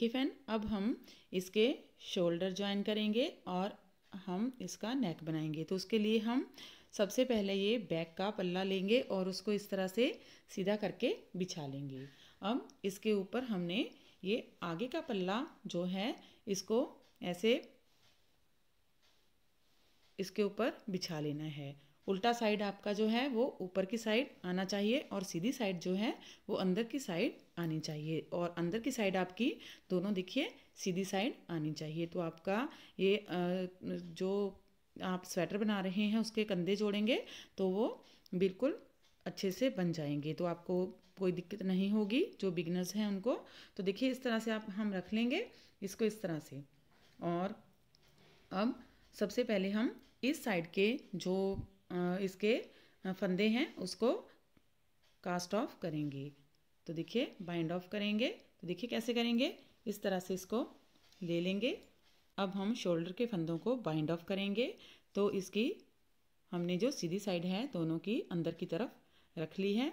देखिए फ्रेंड अब हम इसके शोल्डर ज्वाइन करेंगे और हम इसका नेक बनाएंगे तो उसके लिए हम सबसे पहले ये बैक का पल्ला लेंगे और उसको इस तरह से सीधा करके बिछा लेंगे अब इसके ऊपर हमने ये आगे का पल्ला जो है इसको ऐसे इसके ऊपर बिछा लेना है उल्टा साइड आपका जो है वो ऊपर की साइड आना चाहिए और सीधी साइड जो है वो अंदर की साइड आनी चाहिए और अंदर की साइड आपकी दोनों देखिए सीधी साइड आनी चाहिए तो आपका ये जो आप स्वेटर बना रहे हैं उसके कंधे जोड़ेंगे तो वो बिल्कुल अच्छे से बन जाएंगे तो आपको कोई दिक्कत नहीं होगी जो बिगनर्स हैं उनको तो देखिए इस तरह से आप हम रख लेंगे इसको इस तरह से और अब सबसे पहले हम इस साइड के जो इसके फंदे हैं उसको कास्ट ऑफ करेंगे तो देखिए बाइंड ऑफ करेंगे तो देखिए कैसे करेंगे इस तरह से इसको ले लेंगे अब हम शोल्डर के फंदों को बाइंड ऑफ करेंगे तो इसकी हमने जो सीधी साइड है दोनों की अंदर की तरफ रख ली है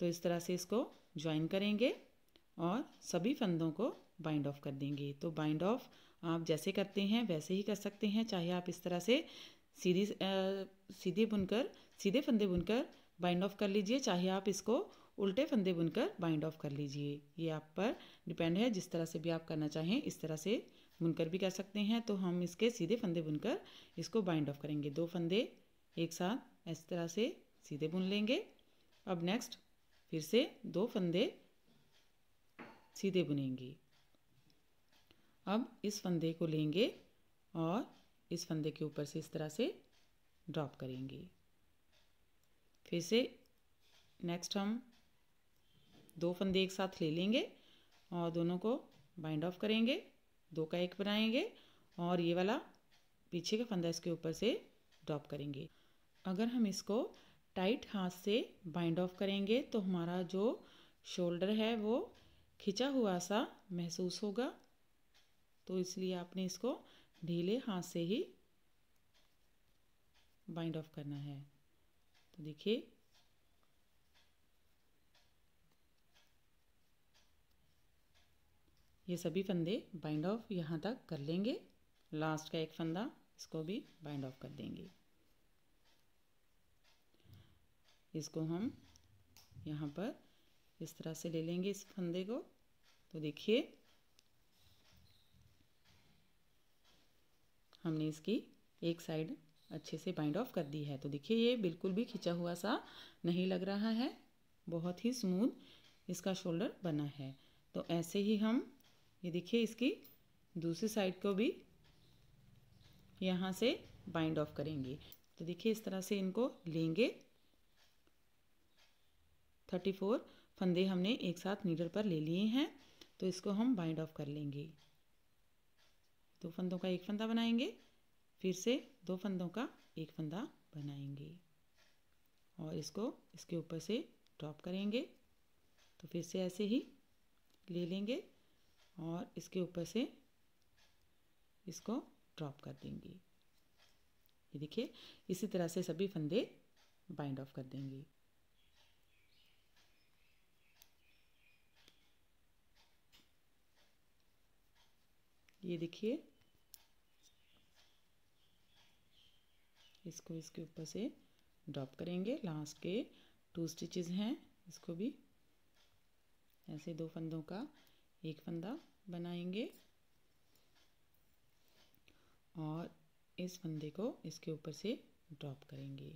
तो इस तरह से इसको ज्वाइन करेंगे और सभी फंदों को बाइंड ऑफ कर देंगे तो बाइंड ऑफ आप जैसे करते हैं वैसे ही कर सकते हैं चाहे आप इस तरह से सीधी सीधे बुनकर सीधे फंदे बुनकर बाइंड ऑफ कर लीजिए चाहे आप इसको उल्टे फंदे बुनकर बाइंड ऑफ कर लीजिए ये आप पर डिपेंड है जिस तरह से भी आप करना चाहें इस तरह से बुनकर भी कर सकते हैं तो हम इसके सीधे फंदे बुनकर इसको बाइंड ऑफ करेंगे दो फंदे एक साथ इस तरह से सीधे बुन लेंगे अब नेक्स्ट फिर से दो फंदे सीधे बुनेंगे अब इस फंदे को लेंगे और इस फंदे के ऊपर से इस तरह से ड्रॉप करेंगे फिर से नेक्स्ट हम दो फंदे एक साथ ले लेंगे और दोनों को बाइंड ऑफ करेंगे दो का एक बनाएंगे और ये वाला पीछे का फंदा इसके ऊपर से ड्रॉप करेंगे अगर हम इसको टाइट हाथ से बाइंड ऑफ करेंगे तो हमारा जो शोल्डर है वो खिंचा हुआ सा महसूस होगा तो इसलिए आपने इसको ढीले हाथ से ही बाइंड ऑफ करना है तो देखिए ये सभी फंदे बाइंड ऑफ यहाँ तक कर लेंगे लास्ट का एक फंदा इसको भी बाइंड ऑफ कर देंगे इसको हम यहाँ पर इस तरह से ले लेंगे इस फंदे को तो देखिए हमने इसकी एक साइड अच्छे से बाइंड ऑफ कर दी है तो देखिए ये बिल्कुल भी खिंचा हुआ सा नहीं लग रहा है बहुत ही स्मूथ इसका शोल्डर बना है तो ऐसे ही हम ये देखिए इसकी दूसरी साइड को भी यहाँ से बाइंड ऑफ करेंगे तो देखिए इस तरह से इनको लेंगे थर्टी फोर फंदे हमने एक साथ नीडल पर ले लिए हैं तो इसको हम बाइंड ऑफ कर लेंगे दो फंदों का एक फंदा बनाएंगे फिर से दो फंदों का एक फंदा बनाएंगे और इसको इसके ऊपर से ड्रॉप करेंगे तो फिर से ऐसे ही ले लेंगे और इसके ऊपर से इसको ड्रॉप कर देंगे ये देखिए इसी तरह से सभी फंदे बाइंड ऑफ कर देंगे ये देखिए इसको इसके ऊपर से ड्रॉप करेंगे लास्ट के टू स्टिचेस हैं इसको भी ऐसे दो फंदों का एक फंदा बनाएंगे और इस फंदे को इसके ऊपर से ड्रॉप करेंगे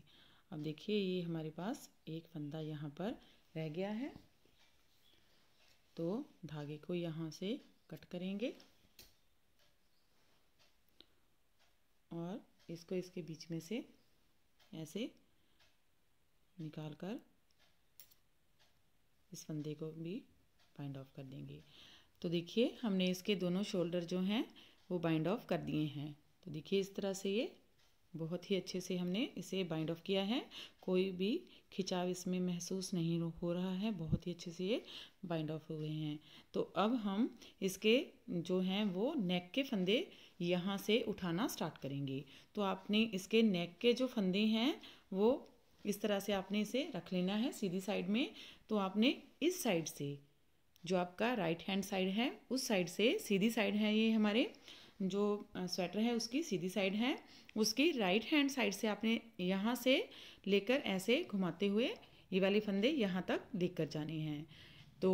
अब देखिए ये हमारे पास एक फंदा यहाँ पर रह गया है तो धागे को यहाँ से कट करेंगे और इसको इसके बीच में से ऐसे निकाल कर इस फंदे को भी फाइंड ऑफ कर देंगे तो देखिए हमने इसके दोनों शोल्डर जो हैं वो बाइंड ऑफ कर दिए हैं तो देखिए इस तरह से ये बहुत ही अच्छे से हमने इसे बाइंड ऑफ किया है कोई भी खिंचाव इसमें महसूस नहीं हो रहा है बहुत ही अच्छे से ये बाइंड ऑफ हुए हैं तो अब हम इसके जो हैं वो नेक के फंदे यहाँ से उठाना स्टार्ट करेंगे तो आपने इसके नेक के जो फंदे हैं वो इस तरह से आपने इसे रख लेना है सीधी साइड में तो आपने इस साइड से जो आपका राइट हैंड साइड है उस साइड से सीधी साइड है ये हमारे जो स्वेटर है उसकी सीधी साइड है उसकी राइट हैंड साइड से आपने यहाँ से लेकर ऐसे घुमाते हुए ये वाले फंदे यहाँ तक कर जाने हैं तो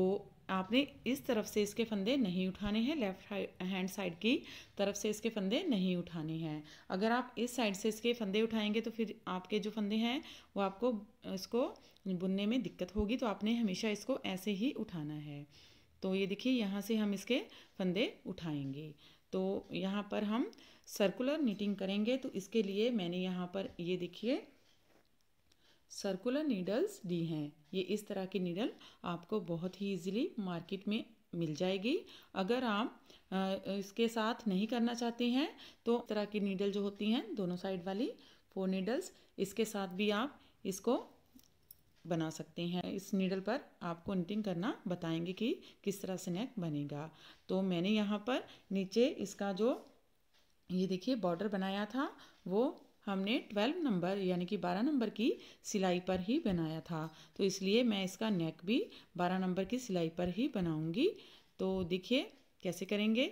आपने इस तरफ से इसके फंदे नहीं उठाने हैं लेफ्ट हैंड साइड की तरफ से इसके फंदे नहीं उठाने हैं अगर आप इस साइड से इसके फंदे उठाएंगे तो फिर आपके जो फंदे हैं वो आपको इसको बुनने में दिक्कत होगी तो आपने हमेशा इसको ऐसे ही उठाना है तो ये देखिए यहाँ से हम इसके फंदे उठाएंगे तो यहाँ पर हम सर्कुलर नीटिंग करेंगे तो इसके लिए मैंने यहाँ पर ये देखिए सर्कुलर नीडल्स दी हैं ये इस तरह की नीडल आपको बहुत ही इजीली मार्केट में मिल जाएगी अगर आप इसके साथ नहीं करना चाहते हैं तो तरह की नीडल जो होती हैं दोनों साइड वाली फोर नीडल्स इसके साथ भी आप इसको बना सकते हैं इस नीडल पर आपको निटिंग करना बताएंगे कि किस तरह से नेक बनेगा तो मैंने यहाँ पर नीचे इसका जो ये देखिए बॉर्डर बनाया था वो हमने 12 नंबर यानी कि 12 नंबर की सिलाई पर ही बनाया था तो इसलिए मैं इसका नेक भी 12 नंबर की सिलाई पर ही बनाऊंगी तो देखिए कैसे करेंगे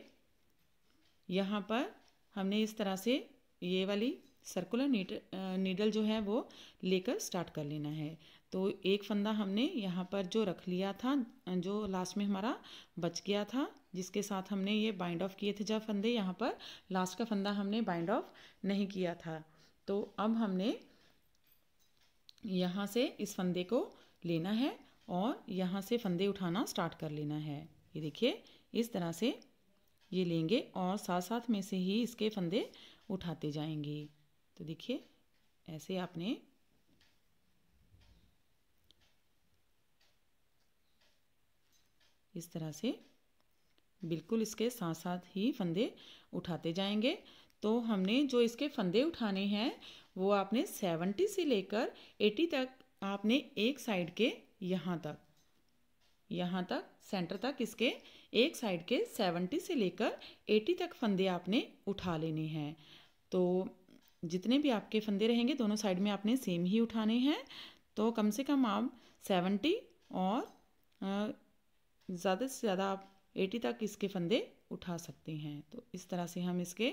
यहाँ पर हमने इस तरह से ये वाली सर्कुलर नीड नीडल जो है वो लेकर स्टार्ट कर लेना है तो एक फंदा हमने यहाँ पर जो रख लिया था जो लास्ट में हमारा बच गया था जिसके साथ हमने ये बाइंड ऑफ किए थे जब फंदे यहाँ पर लास्ट का फंदा हमने बाइंड ऑफ नहीं किया था तो अब हमने यहाँ से इस फंदे को लेना है और यहाँ से फंदे उठाना स्टार्ट कर लेना है ये देखिए इस तरह से ये लेंगे और साथ साथ में से ही इसके फंदे उठाते जाएंगे तो देखिए ऐसे आपने इस तरह से बिल्कुल इसके साथ साथ ही फंदे उठाते जाएंगे तो हमने जो इसके फंदे उठाने हैं वो आपने सेवेंटी से लेकर एटी तक आपने एक साइड के यहाँ तक यहाँ तक सेंटर तक इसके एक साइड के सेवेंटी से लेकर एटी तक फंदे आपने उठा लेने हैं तो जितने भी आपके फंदे रहेंगे दोनों साइड में आपने सेम ही उठाने हैं तो कम से कम आप सेवेंटी और ज़्यादा से ज़्यादा आप एटी तक इसके फंदे उठा सकते हैं तो इस तरह से हम इसके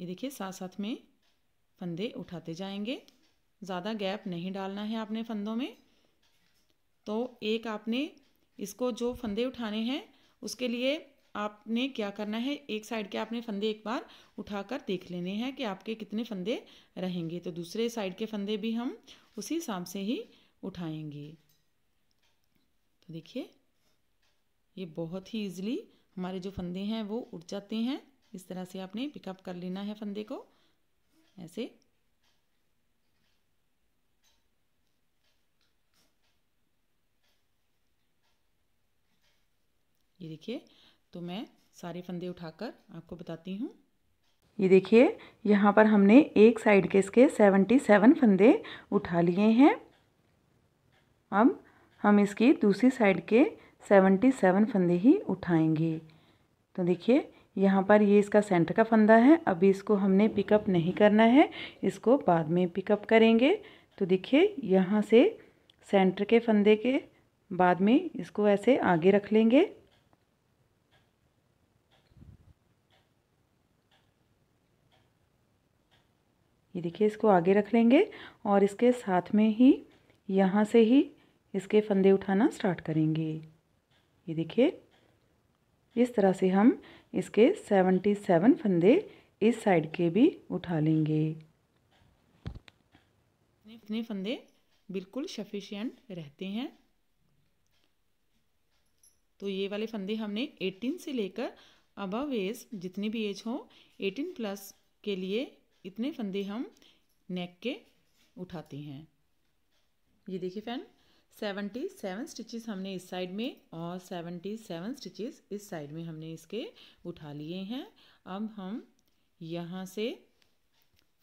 ये देखिए साथ साथ में फंदे उठाते जाएंगे ज़्यादा गैप नहीं डालना है आपने फंदों में तो एक आपने इसको जो फंदे उठाने हैं उसके लिए आपने क्या करना है एक साइड के आपने फंदे एक बार उठाकर देख लेने हैं कि आपके कितने फंदे रहेंगे तो दूसरे साइड के फंदे भी हम उसी हिसाब से ही उठाएंगे तो देखिए ये बहुत ही इजीली हमारे जो फंदे हैं वो उठ जाते हैं इस तरह से आपने पिकअप कर लेना है फंदे को ऐसे ये देखिए तो मैं सारे फंदे उठाकर आपको बताती हूँ ये देखिए यहाँ पर हमने एक साइड के इसके सेवेंटी सेवन फंदे उठा लिए हैं अब हम इसकी दूसरी साइड के सेवेंटी सेवन फंदे ही उठाएंगे तो देखिए यहाँ पर ये इसका सेंटर का फंदा है अभी इसको हमने पिकअप नहीं करना है इसको बाद में पिकअप करेंगे तो देखिए यहाँ से सेंटर के फंदे के बाद में इसको ऐसे आगे रख लेंगे ये देखिए इसको आगे रख लेंगे और इसके साथ में ही यहाँ से ही इसके फंदे उठाना स्टार्ट करेंगे ये देखिए इस तरह से हम इसके सेवेंटी सेवन फंदे इस साइड के भी उठा लेंगे इतने फंदे बिल्कुल सफिशियंट रहते हैं तो ये वाले फंदे हमने 18 से लेकर अबव एज जितनी भी एज हो 18 प्लस के लिए इतने फंदे हम नेक के उठाते हैं ये देखिए फ्रेंड सेवेंटी सेवन स्टिचेस हमने इस साइड में और सेवेंटी सेवन स्टिचेस इस साइड में हमने इसके उठा लिए हैं अब हम यहाँ से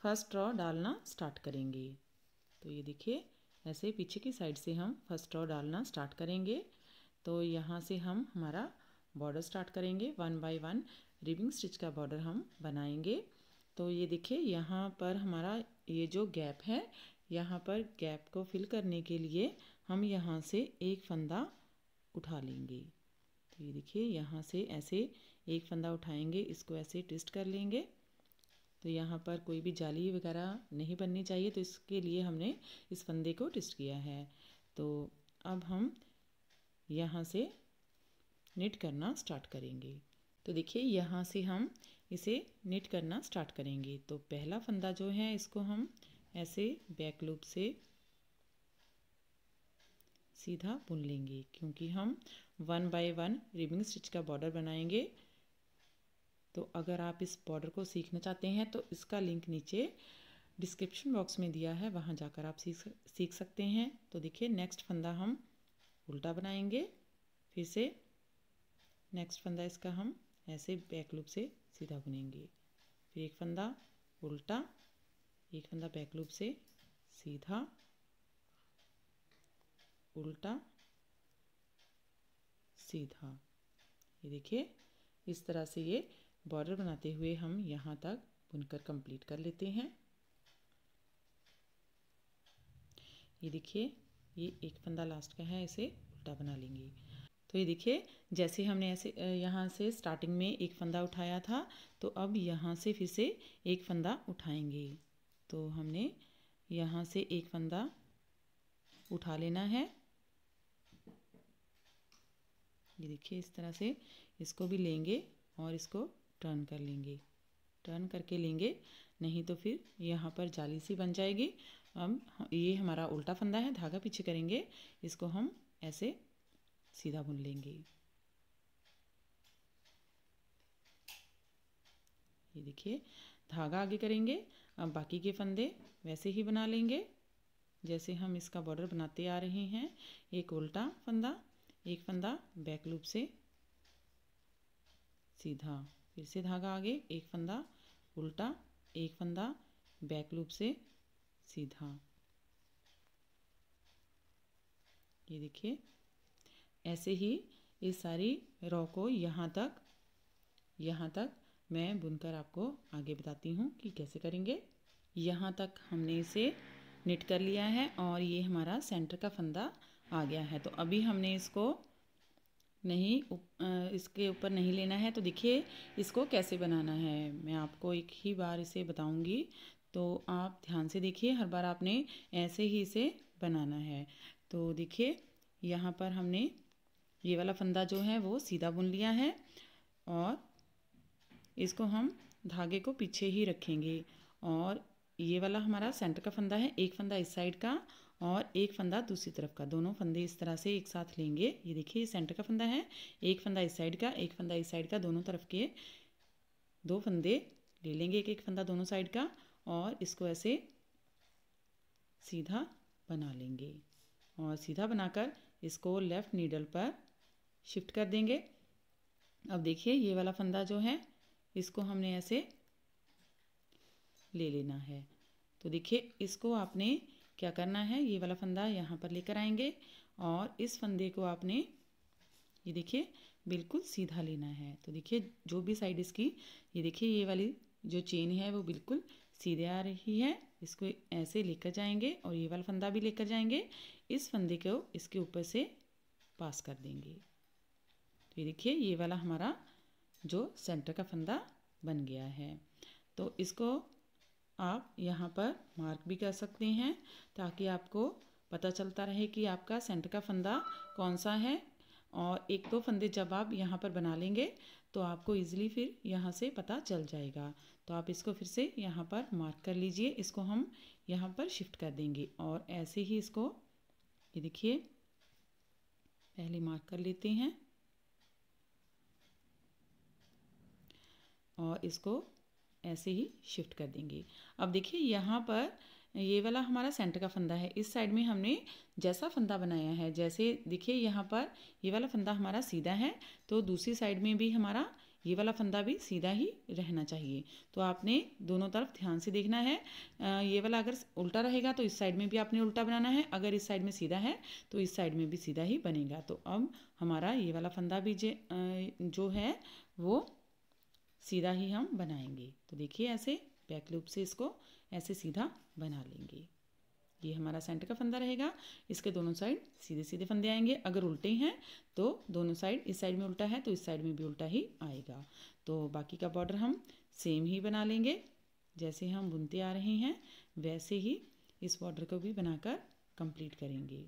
फर्स्ट रॉ डालना स्टार्ट करेंगे तो ये देखिए ऐसे पीछे की साइड से हम फर्स्ट रॉ डालना स्टार्ट करेंगे तो यहाँ से हम हमारा बॉर्डर स्टार्ट करेंगे one by one ribbing stitch का बॉर्डर हम बनाएंगे तो ये देखिए यहाँ पर हमारा ये जो गैप है यहाँ पर गैप को फिल करने के लिए हम यहाँ से एक फंदा उठा लेंगे तो ये देखिए यहाँ से ऐसे एक फंदा उठाएंगे इसको ऐसे ट्विस्ट कर लेंगे तो यहाँ पर कोई भी जाली वगैरह नहीं बननी चाहिए तो इसके लिए हमने इस फंदे को ट्विस्ट किया है तो अब हम यहाँ से निट करना स्टार्ट करेंगे तो देखिए यहाँ से हम इसे निट करना स्टार्ट करेंगे तो पहला फंदा जो है इसको हम ऐसे बैक लूप से सीधा बुन लेंगे क्योंकि हम one by one ribbing stitch का बॉर्डर बनाएंगे तो अगर आप इस बॉर्डर को सीखना चाहते हैं तो इसका लिंक नीचे डिस्क्रिप्शन बॉक्स में दिया है वहाँ जाकर आप सीख सीख सकते हैं तो देखिए नेक्स्ट फंदा हम उल्टा बनाएंगे फिर से नेक्स्ट फंदा इसका हम ऐसे बैक लूप से सीधा बुनेंगे फिर एक फंदा उल्टा एक फंदा बैक लूप से सीधा उल्टा सीधा ये देखिए इस तरह से ये बॉर्डर बनाते हुए हम यहाँ तक बुनकर कंप्लीट कर लेते हैं ये देखिए ये एक फंदा लास्ट का है इसे उल्टा बना लेंगे तो ये देखिए जैसे हमने ऐसे यहाँ से स्टार्टिंग में एक फंदा उठाया था तो अब यहाँ से फिर से एक फंदा उठाएंगे तो हमने यहाँ से एक फंदा उठा लेना है ये देखिए इस तरह से इसको भी लेंगे और इसको टर्न कर लेंगे टर्न करके लेंगे नहीं तो फिर यहाँ पर जाली सी बन जाएगी अब ये हमारा उल्टा फंदा है धागा पीछे करेंगे इसको हम ऐसे सीधा बुन लेंगे ये देखिए धागा आगे करेंगे अब बाकी के फंदे वैसे ही बना लेंगे जैसे हम इसका बॉर्डर बनाते आ रहे हैं एक उल्टा फंदा एक फंदा बैक लूप से सीधा फिर से धागा आगे एक फंदा उल्टा एक फंदा बैक लूप से सीधा ये देखिए ऐसे ही इस सारी रॉ को यहाँ तक यहाँ तक मैं बुनकर आपको आगे बताती हूँ कि कैसे करेंगे यहाँ तक हमने इसे निट कर लिया है और ये हमारा सेंटर का फंदा आ गया है तो अभी हमने इसको नहीं उप, इसके ऊपर नहीं लेना है तो देखिए इसको कैसे बनाना है मैं आपको एक ही बार इसे बताऊंगी तो आप ध्यान से देखिए हर बार आपने ऐसे ही इसे बनाना है तो देखिए यहाँ पर हमने ये वाला फंदा जो है वो सीधा बुन लिया है और इसको हम धागे को पीछे ही रखेंगे और ये वाला हमारा सेंटर का फंदा है एक फंदा इस साइड का और एक फंदा दूसरी तरफ का दोनों फंदे इस तरह से एक साथ लेंगे ये देखिए ये सेंटर का फंदा है एक फंदा इस साइड का एक फंदा इस साइड का दोनों तरफ के दो फंदे ले लेंगे एक एक फंदा दोनों साइड का और इसको ऐसे सीधा बना लेंगे और सीधा बनाकर इसको लेफ़्ट नीडल पर शिफ्ट कर देंगे अब देखिए ये वाला फंदा जो है इसको हमने ऐसे ले लेना है तो देखिए इसको आपने क्या करना है ये वाला फंदा यहाँ पर लेकर आएंगे और इस फंदे को आपने ये देखिए बिल्कुल सीधा लेना है तो देखिए जो भी साइड इसकी ये देखिए ये वाली जो चेन है वो बिल्कुल सीधे आ रही है इसको ऐसे लेकर जाएंगे और ये वाला फंदा भी लेकर जाएंगे इस फंदे को इसके ऊपर से पास कर देंगे तो ये देखिए ये वाला हमारा जो सेंटर का फंदा बन गया है तो इसको आप यहाँ पर मार्क भी कर सकते हैं ताकि आपको पता चलता रहे कि आपका सेंटर का फंदा कौन सा है और एक दो फंदे जब आप यहाँ पर बना लेंगे तो आपको इजीली फिर यहाँ से पता चल जाएगा तो आप इसको फिर से यहाँ पर मार्क कर लीजिए इसको हम यहाँ पर शिफ्ट कर देंगे और ऐसे ही इसको ये देखिए पहले मार्क कर लेते हैं और इसको ऐसे ही शिफ्ट कर देंगे अब देखिए यहाँ पर ये वाला हमारा सेंटर का फंदा है इस साइड में हमने जैसा फंदा बनाया है जैसे देखिए यहाँ पर ये वाला फंदा हमारा सीधा है तो दूसरी साइड में भी हमारा ये वाला फंदा भी सीधा ही रहना चाहिए तो आपने दोनों तरफ ध्यान से देखना है ये वाला अगर उल्टा रहेगा तो इस साइड में भी आपने उल्टा बनाना है अगर इस साइड में सीधा है तो इस साइड में भी सीधा ही बनेगा तो अब हमारा ये वाला फंदा भी जो है वो सीधा ही हम बनाएंगे तो देखिए ऐसे बैक लूप से इसको ऐसे सीधा बना लेंगे ये हमारा सेंटर का फंदा रहेगा इसके दोनों साइड सीधे सीधे फंदे आएंगे अगर उल्टे हैं तो दोनों साइड इस साइड में उल्टा है तो इस साइड में भी उल्टा ही आएगा तो बाकी का बॉर्डर हम सेम ही बना लेंगे जैसे हम बुनते आ रहे हैं वैसे ही इस बॉर्डर को भी बनाकर कंप्लीट करेंगे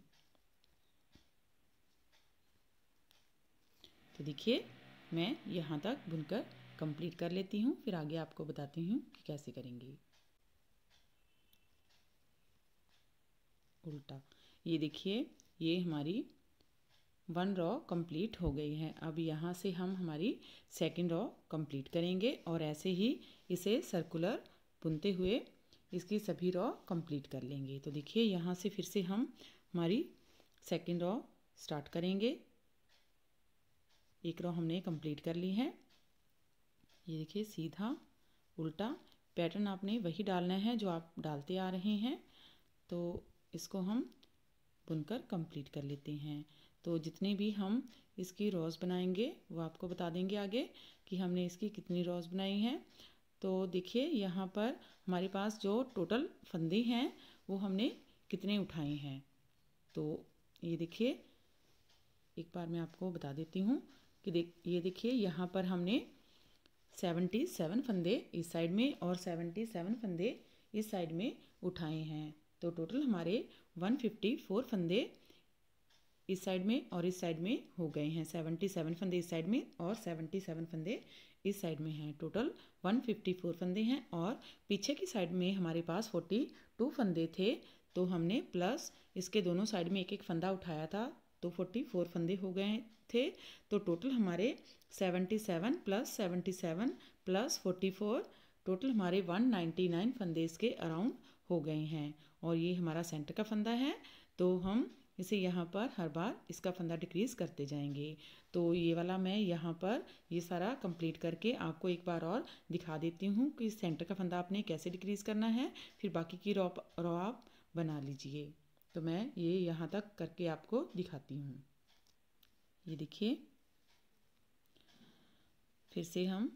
तो देखिए मैं यहाँ तक बुनकर कंप्लीट कर लेती हूँ फिर आगे आपको बताती हूँ कि कैसे करेंगे उल्टा ये देखिए ये हमारी वन रॉ कंप्लीट हो गई है अब यहाँ से हम हमारी सेकंड रॉ कंप्लीट करेंगे और ऐसे ही इसे सर्कुलर बुनते हुए इसकी सभी रॉ कंप्लीट कर लेंगे तो देखिए यहाँ से फिर से हम हमारी सेकंड रॉ स्टार्ट करेंगे एक रॉ हमने कंप्लीट कर ली है ये देखिए सीधा उल्टा पैटर्न आपने वही डालना है जो आप डालते आ रहे हैं तो इसको हम बुनकर कंप्लीट कर लेते हैं तो जितने भी हम इसकी रोज़ बनाएंगे वो आपको बता देंगे आगे कि हमने इसकी कितनी रोज़ बनाई हैं तो देखिए यहाँ पर हमारे पास जो टोटल फंदे हैं वो हमने कितने उठाए हैं तो ये देखिए एक बार मैं आपको बता देती हूँ कि देख ये देखिए यहाँ पर हमने सेवेंटी सेवन फंदे इस साइड में और सेवेंटी सेवन फंदे इस साइड में उठाए हैं तो टोटल हमारे वन फिफ्टी फोर फंदे इस साइड में और इस साइड में हो गए हैं सेवेंटी सेवन फंदे इस साइड में और सेवेंटी सेवन फंदे इस साइड में हैं टोटल वन फिफ्टी फोर फंदे हैं और पीछे की साइड में हमारे पास फोर्टी टू फंदे थे तो हमने प्लस इसके दोनों साइड में एक एक फंदा उठाया था तो फोर्टी फोर फंदे हो गए थे तो टोटल हमारे seventy seven plus seventy seven plus forty four total हमारे वन नाइन्टी नाइन फंदे इसके अराउंड हो गए हैं और ये हमारा सेंटर का फंदा है तो हम इसे यहाँ पर हर बार इसका फंदा डिक्रीज़ करते जाएंगे तो ये वाला मैं यहाँ पर ये सारा कंप्लीट करके आपको एक बार और दिखा देती हूँ कि सेंटर का फंदा आपने कैसे डिक्रीज़ करना है फिर बाकी की रॉ रॉ आप बना लीजिए तो मैं ये यहाँ तक करके आपको दिखाती हूँ ये देखिए फिर से हम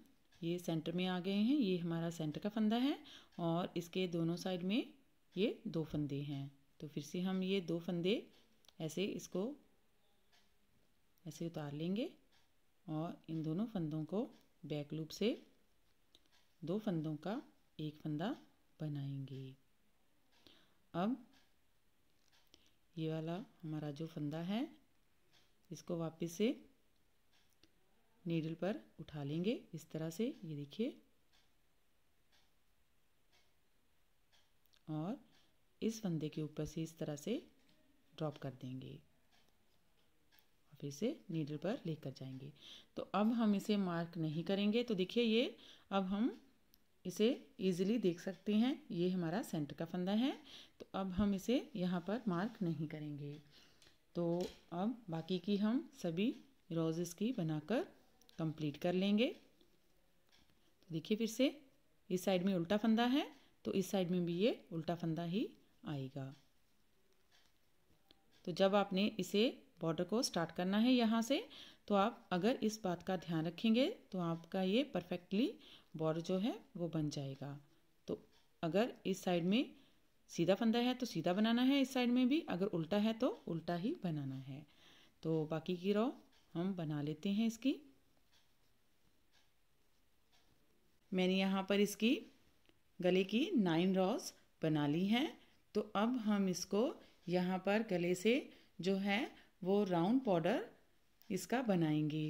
ये सेंटर में आ गए हैं ये हमारा सेंटर का फंदा है और इसके दोनों साइड में ये दो फंदे हैं तो फिर से हम ये दो फंदे ऐसे इसको ऐसे उतार लेंगे और इन दोनों फंदों को बैक लूप से दो फंदों का एक फंदा बनाएंगे अब ये वाला हमारा जो फंदा है इसको वापस से नीडल पर उठा लेंगे इस तरह से ये देखिए और इस फंदे के ऊपर से इस तरह से ड्रॉप कर देंगे और फिर से नीडल पर लेकर जाएंगे तो अब हम इसे मार्क नहीं करेंगे तो देखिए ये अब हम इसे ईजिली देख सकते हैं ये हमारा सेंटर का फंदा है तो अब हम इसे यहाँ पर मार्क नहीं करेंगे तो अब बाकी की हम सभी रोजेस की बनाकर कंप्लीट कर लेंगे तो देखिए फिर से इस साइड में उल्टा फंदा है तो इस साइड में भी ये उल्टा फंदा ही आएगा तो जब आपने इसे बॉर्डर को स्टार्ट करना है यहाँ से तो आप अगर इस बात का ध्यान रखेंगे तो आपका ये परफेक्टली बॉर्डर जो है वो बन जाएगा तो अगर इस साइड में सीधा फंदा है तो सीधा बनाना है इस साइड में भी अगर उल्टा है तो उल्टा ही बनाना है तो बाकी की रॉ हम बना लेते हैं इसकी मैंने यहाँ पर इसकी गले की नाइन रॉस बना ली हैं तो अब हम इसको यहाँ पर गले से जो है वो राउंड पाउडर इसका बनाएंगे